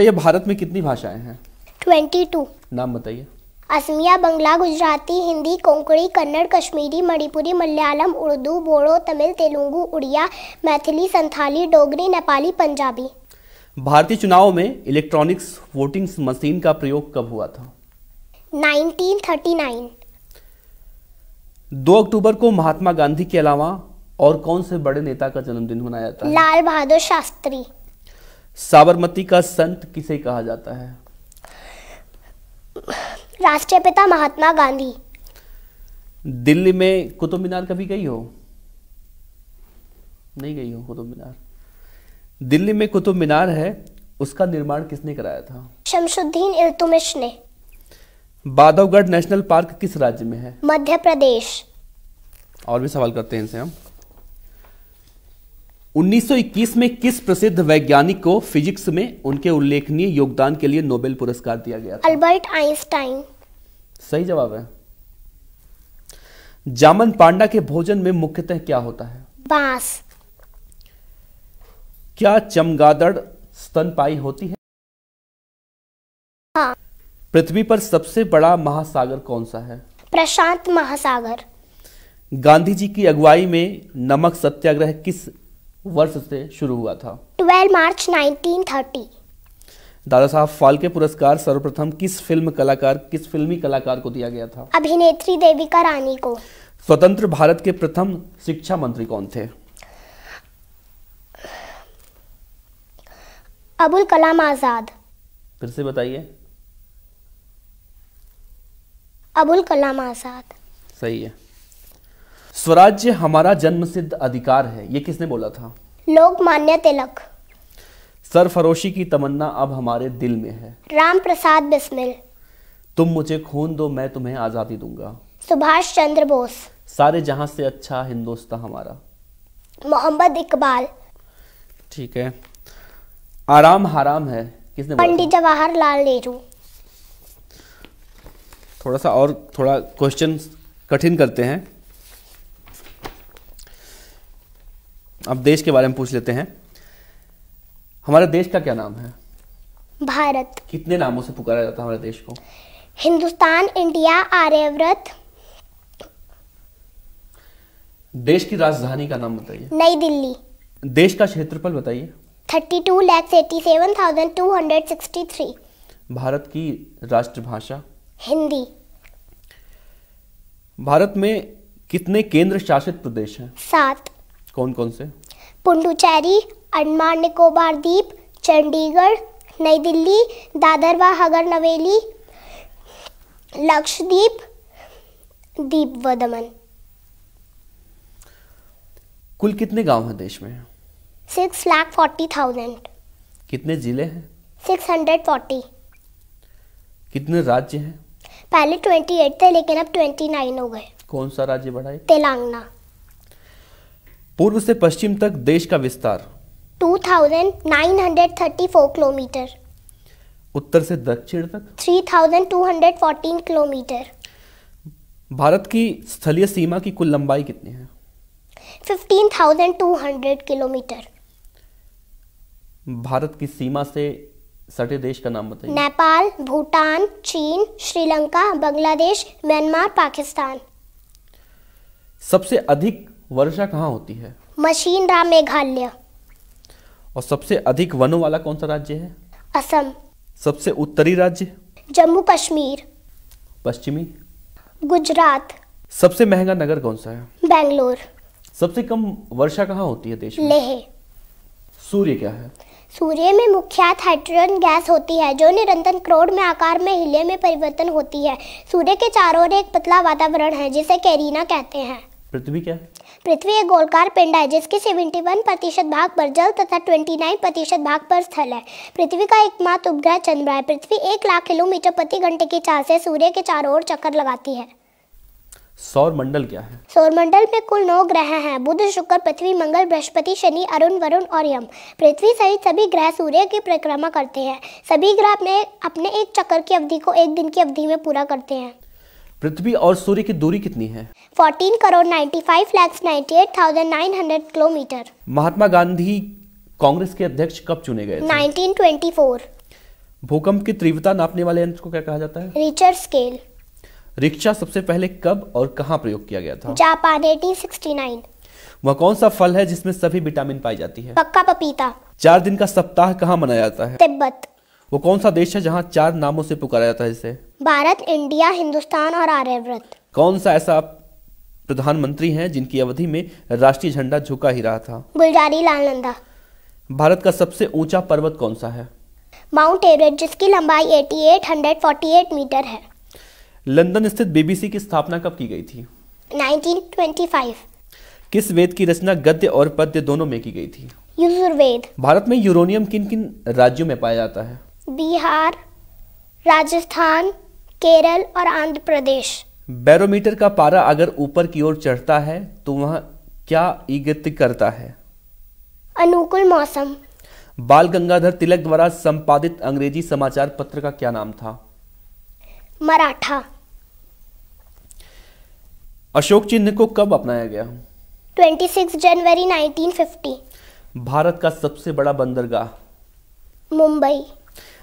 ये भारत में कितनी भाषाएं हैं ट्वेंटी टू नाम बताइए असमिया बंगला गुजराती हिंदी कोंकणी कन्नड़ कश्मीरी मणिपुरी मलयालम उर्दू बोड़ो तमिल तेलुगु उड़िया मैथिली संथाली डोगरी नेपाली पंजाबी भारतीय चुनाव में इलेक्ट्रॉनिक्स वोटिंग मशीन का प्रयोग कब हुआ था 1939 दो अक्टूबर को महात्मा गांधी के अलावा और कौन से बड़े नेता का जन्मदिन मनाया जाता है लाल बहादुर शास्त्री साबरमती का संत किसे कहा जाता है राष्ट्रपिता महात्मा गांधी दिल्ली में कुतुब मीनार कभी गई हो नहीं गई हो कुतुब मीनार दिल्ली में कुतुब मीनार है उसका निर्माण किसने कराया था शमशुद्दीन इल्तुमिश ने बाधवगढ़ नेशनल पार्क किस राज्य में है मध्य प्रदेश और भी सवाल करते हैं इनसे हम 1921 में किस प्रसिद्ध वैज्ञानिक को फिजिक्स में उनके उल्लेखनीय योगदान के लिए नोबेल पुरस्कार दिया गया था? अल्बर्ट आइंस्टाइन सही जवाब है जामन पांडा के भोजन में मुख्यतः क्या होता है बांस क्या चमगादड़ स्तनपाई होती है हाँ। पृथ्वी पर सबसे बड़ा महासागर कौन सा है प्रशांत महासागर गांधी जी की अगुवाई में नमक सत्याग्रह किस वर्ष से शुरू हुआ था 12 मार्च 1930 दादा साहब फाल्के पुरस्कार सर्वप्रथम किस फिल्म कलाकार किस फिल्मी कलाकार को दिया गया था अभिनेत्री देविका रानी को स्वतंत्र भारत के प्रथम शिक्षा मंत्री कौन थे अबुल कलाम आजाद फिर से बताइए अबुल कलाम आजाद सही है स्वराज्य हमारा जन्मसिद्ध अधिकार है ये किसने बोला था लोकमान्य तिलक सरफरोशी की तमन्ना अब हमारे दिल में है राम प्रसाद बिस्मिल तुम मुझे खून दो मैं तुम्हें आजादी दूंगा सुभाष चंद्र बोस सारे जहां से अच्छा हिंदुस्तान हमारा मोहम्मद इकबाल ठीक है आराम हराम है किसने पंडित जवाहरलाल नेहरू थोड़ा सा और थोड़ा क्वेश्चन कठिन करते हैं अब देश के बारे में पूछ लेते हैं हमारे देश का क्या नाम है भारत कितने नामों से पुकारा जाता है हमारे देश को हिंदुस्तान इंडिया आर्यव्रत देश की राजधानी का नाम बताइए नई दिल्ली देश का क्षेत्रफल बताइए thirty two lakhs eighty seven thousand two hundred sixty three Bharat की राष्ट्रभाषा हिंदी भारत में कितने केंद्र शासित प्रदेश हैं सात कौन कौन से पुंडुचेरी अंडमान निकोबार द्वीप चंडीगढ़ नई दिल्ली दादर व हगर नवेली लक्षद्वीप दीप व दमन कुल कितने गांव हैं देश में सिक्स लाख फोर्टी थाउजेंड कितने जिले हैं सिक्स हंड्रेड फोर्टी कितने राज्य हैं पहले ट्वेंटी एट थे लेकिन अब ट्वेंटी नाइन हो गए कौन सा राज्य बढ़ाए तेलंगाना पूर्व से पश्चिम तक देश का विस्तार 2,934 किलोमीटर उत्तर से दक्षिण तक 3,214 किलोमीटर भारत की स्थलीय सीमा की कुल लंबाई कितनी है 15,200 किलोमीटर भारत की सीमा से सटे देश का नाम बताइए नेपाल भूटान चीन श्रीलंका बांग्लादेश म्यांमार पाकिस्तान सबसे अधिक वर्षा कहाँ होती है मशीनरा मेघालय और सबसे अधिक वनों वाला कौन सा राज्य है असम सबसे उत्तरी राज्य जम्मू कश्मीर पश्चिमी गुजरात सबसे महंगा नगर कौन सा है बेंगलोर सबसे कम वर्षा कहाँ होती है देश में लेह सूर्य क्या है सूर्य में मुख्यात हाइड्रोजन गैस होती है जो निरंतर करोड़ में आकार में हिले में परिवर्तन होती है सूर्य के चारों ओर एक पतला वातावरण है जिसे कैरीना कहते हैं पृथ्वी क्या है पृथ्वी एक गोलकार पिंड है जिसके 71 प्रतिशत भाग पर जल तथा 29 प्रतिशत भाग पर स्थल है पृथ्वी का एकमात्र उपग्रह चंद्रमा है पृथ्वी एक लाख किलोमीटर प्रति घंटे की चाल से सूर्य के चारों ओर चक्कर लगाती है सौर मंडल क्या है सौर मंडल में कुल नौ ग्रह हैं बुध शुक्र पृथ्वी मंगल बृहस्पति शनि अरुण वरुण और यम पृथ्वी सहित सभी ग्रह सूर्य की परिक्रमा करते हैं सभी ग्रह अपने अपने एक चक्कर की अवधि को एक दिन की अवधि में पूरा करते हैं पृथ्वी और सूर्य की दूरी कितनी है 14 करोड़ 95 लाख 98,900 किलोमीटर महात्मा गांधी कांग्रेस के अध्यक्ष कब चुने गए 1924 भूकंप की तीव्रता नापने वाले यंत्र को क्या कहा जाता है रिचर स्केल रिक्शा सबसे पहले कब और कहाँ प्रयोग किया गया था जापान 1869 वह कौन सा फल है जिसमें सभी विटामिन पाई जाती है पक्का पपीता चार दिन का सप्ताह कहाँ मनाया जाता है तिब्बत वो कौन सा देश है जहाँ चार नामों से पुकारा जाता है इसे भारत इंडिया हिंदुस्तान और आर्यव्रत कौन सा ऐसा प्रधानमंत्री है जिनकी अवधि में राष्ट्रीय झंडा झुका ही रहा था गुलजारी लाल नंदा भारत का सबसे ऊंचा पर्वत कौन सा है माउंट एवरेस्ट जिसकी लंबाई 8848 मीटर है लंदन स्थित बीबीसी की स्थापना कब की गई थी 1925 किस वेद की रचना गद्य और पद्य दोनों में की गई थी यजुर्वेद भारत में यूरोनियम किन किन राज्यों में पाया जाता है बिहार राजस्थान केरल और आंध्र प्रदेश बैरोमीटर का पारा अगर ऊपर की ओर चढ़ता है तो वह क्या इगित करता है अनुकूल मौसम बाल गंगाधर तिलक द्वारा संपादित अंग्रेजी समाचार पत्र का क्या नाम था मराठा अशोक चिन्ह को कब अपनाया गया 26 जनवरी 1950 भारत का सबसे बड़ा बंदरगाह मुंबई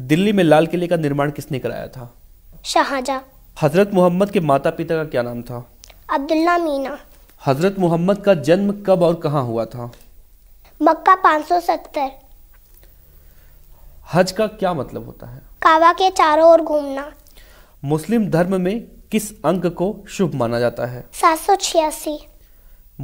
दिल्ली में लाल किले का निर्माण किसने कराया था शाहजा हजरत मोहम्मद के माता पिता का क्या नाम था अब्दुल्ला मीना हजरत मोहम्मद का जन्म कब और कहाँ हुआ था मक्का 570 हज का क्या मतलब होता है काबा के चारों ओर घूमना मुस्लिम धर्म में किस अंक को शुभ माना जाता है सात सौ छियासी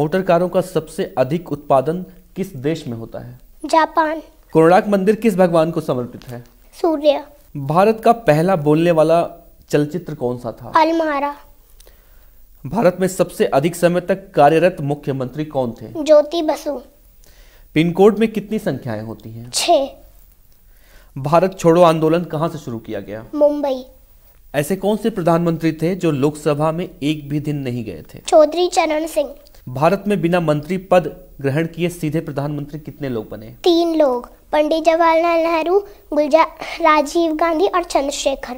मोटर कारों का सबसे अधिक उत्पादन किस देश में होता है जापान कोणार्क मंदिर किस भगवान को समर्पित है सूर्य भारत का पहला बोलने वाला चलचित्र कौन सा था अलमारा भारत में सबसे अधिक समय तक कार्यरत मुख्यमंत्री कौन थे ज्योति बसु पिन कोड में कितनी संख्याएं होती हैं छह भारत छोड़ो आंदोलन कहां से शुरू किया गया मुंबई ऐसे कौन से प्रधानमंत्री थे जो लोकसभा में एक भी दिन नहीं गए थे चौधरी चरण सिंह भारत में बिना मंत्री पद ग्रहण किए सीधे प्रधानमंत्री कितने लोग बने तीन लोग पंडित जवाहरलाल नेहरू गुलजार राजीव गांधी और चंद्रशेखर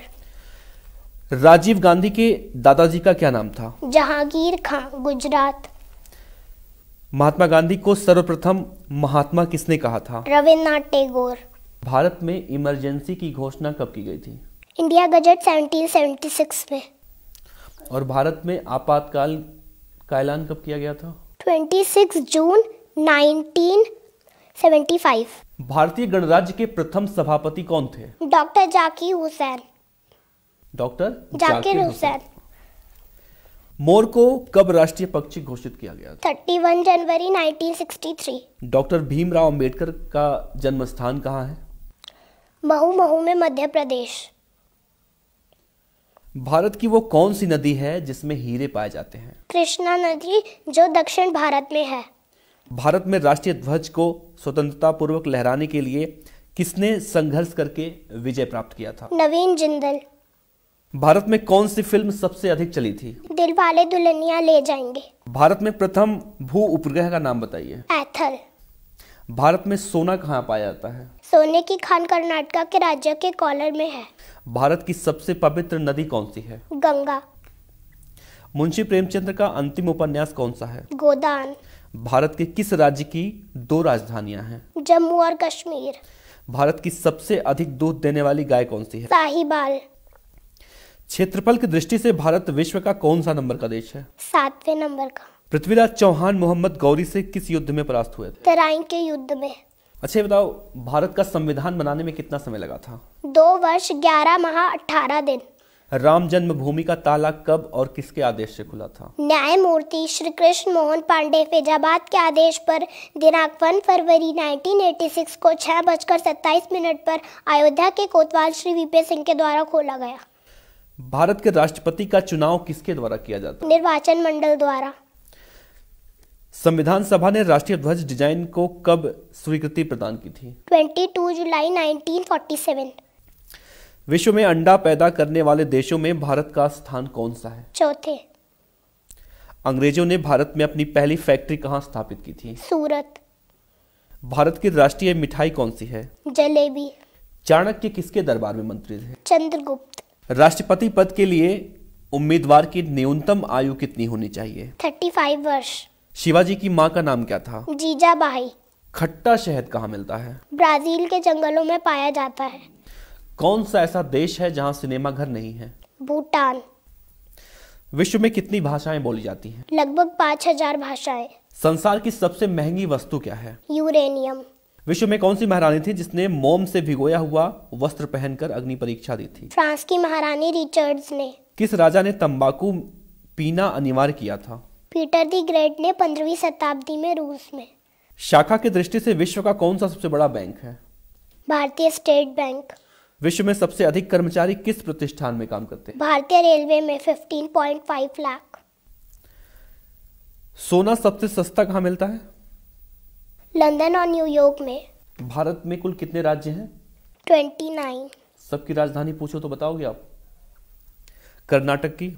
राजीव गांधी के दादाजी का क्या नाम था जहांगीर खां गुजरात महात्मा गांधी को सर्वप्रथम महात्मा किसने कहा था रविन्द्रनाथ टैगोर भारत में इमरजेंसी की घोषणा कब की गई थी इंडिया गजट 1776 में और भारत में आपातकाल का ऐलान कब किया गया था 26 जून 1975 भारतीय गणराज्य के प्रथम सभापति कौन थे डॉक्टर जाकिर हुसैन डॉक्टर जाकिर हुसैन मोर को कब राष्ट्रीय पक्षी घोषित किया गया थर्टी वन जनवरी 1963 डॉक्टर भीमराव अंबेडकर का जन्म स्थान कहाँ है महू महू में मध्य प्रदेश भारत की वो कौन सी नदी है जिसमें हीरे पाए जाते हैं कृष्णा नदी जो दक्षिण भारत में है भारत में राष्ट्रीय ध्वज को स्वतंत्रता पूर्वक लहराने के लिए किसने संघर्ष करके विजय प्राप्त किया था नवीन जिंदल भारत में कौन सी फिल्म सबसे अधिक चली थी दिल वाले दुल्हनिया ले जाएंगे भारत में प्रथम भू उपग्रह का नाम बताइए एथल भारत में सोना कहाँ पाया जाता है सोने की खान कर्नाटका के राज्य के कॉलर में है भारत की सबसे पवित्र नदी कौन सी है गंगा मुंशी प्रेमचंद्र का अंतिम उपन्यास कौन सा है गोदान भारत के किस राज्य की दो राजधानियां हैं जम्मू और कश्मीर भारत की सबसे अधिक दूध देने वाली गाय कौन सी है साहिबाल क्षेत्रफल की दृष्टि से भारत विश्व का कौन सा नंबर का देश है सातवें नंबर का पृथ्वीराज चौहान मोहम्मद गौरी से किस युद्ध में परास्त हुए थे के युद्ध में अच्छा बताओ भारत का संविधान बनाने में कितना समय लगा था दो वर्ष ग्यारह माह अठारह दिन राम जन्मभूमि का ताला कब और किसके आदेश से खुला था न्यायमूर्ति श्री कृष्ण मोहन पांडे फैजाबाद के आदेश पर दिनांक 1 फरवरी 1986 को छह बजकर सत्ताईस मिनट पर अयोध्या के कोतवाल श्री वीपे सिंह के द्वारा खोला गया भारत के राष्ट्रपति का चुनाव किसके द्वारा किया जाता निर्वाचन मंडल द्वारा संविधान सभा ने राष्ट्रीय ध्वज डिजाइन को कब स्वीकृति प्रदान की थी 22 जुलाई 1947 विश्व में अंडा पैदा करने वाले देशों में भारत का स्थान कौन सा है चौथे अंग्रेजों ने भारत में अपनी पहली फैक्ट्री कहाँ स्थापित की थी सूरत भारत की राष्ट्रीय मिठाई कौन सी है जलेबी चाणक्य किसके दरबार में मंत्री थे चंद्रगुप्त राष्ट्रपति पद के लिए उम्मीदवार की न्यूनतम आयु कितनी होनी चाहिए थर्टी फाइव वर्ष शिवाजी की माँ का नाम क्या था जीजा बाई खट्टा शहद कहाँ मिलता है ब्राजील के जंगलों में पाया जाता है कौन सा ऐसा देश है जहाँ सिनेमाघर नहीं है भूटान विश्व में कितनी भाषाएं बोली जाती हैं? लगभग पाँच हजार भाषाएं संसार की सबसे महंगी वस्तु क्या है यूरेनियम विश्व में कौन सी महारानी थी जिसने मोम से भिगोया हुआ वस्त्र पहनकर अग्नि परीक्षा दी थी फ्रांस की महारानी रिचर्ड्स ने किस राजा ने तंबाकू पीना अनिवार्य किया था पीटर दी ग्रेट ने पंद्रहवीं शताब्दी में रूस में शाखा की दृष्टि से विश्व का कौन सा सबसे बड़ा बैंक है भारतीय स्टेट बैंक विश्व में सबसे अधिक कर्मचारी किस प्रतिष्ठान में काम करते हैं भारतीय रेलवे में 15.5 लाख सोना सबसे सस्ता कहाँ मिलता है लंदन और न्यूयॉर्क में भारत में कुल कितने राज्य हैं 29 सबकी राजधानी पूछो तो बताओगे आप कर्नाटक की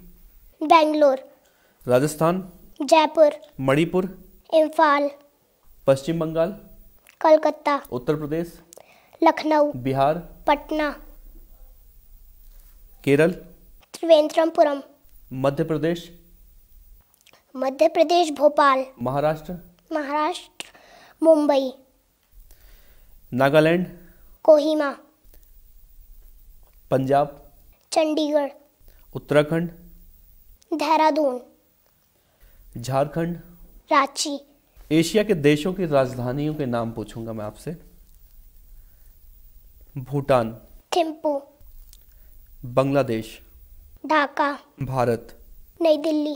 बेंगलोर राजस्थान जयपुर मणिपुर इम्फाल पश्चिम बंगाल कलकत्ता उत्तर प्रदेश लखनऊ बिहार पटना केरल त्रिवेंद्रमपुरम मध्य प्रदेश मध्य प्रदेश भोपाल महाराष्ट्र महाराष्ट्र मुंबई नागालैंड कोहिमा पंजाब चंडीगढ़ उत्तराखंड देहरादून झारखंड रांची एशिया के देशों की राजधानियों के नाम पूछूंगा मैं आपसे Bhutan Thimphu Bangladesh Dhaka Bharat New Delhi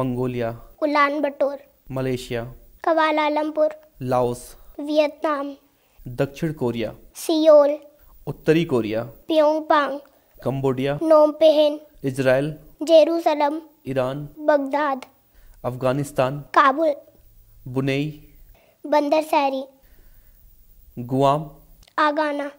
Mongolia Ulan Bator Malaysia Kuala Lumpur Laos Vietnam दक्षिण कोरिया सियोल उत्तरी Korea Pyongyang Cambodia Phnom Penh Israel Jerusalem Iran Baghdad Afghanistan Kabul Brunei Bandar Seri Guam आगाना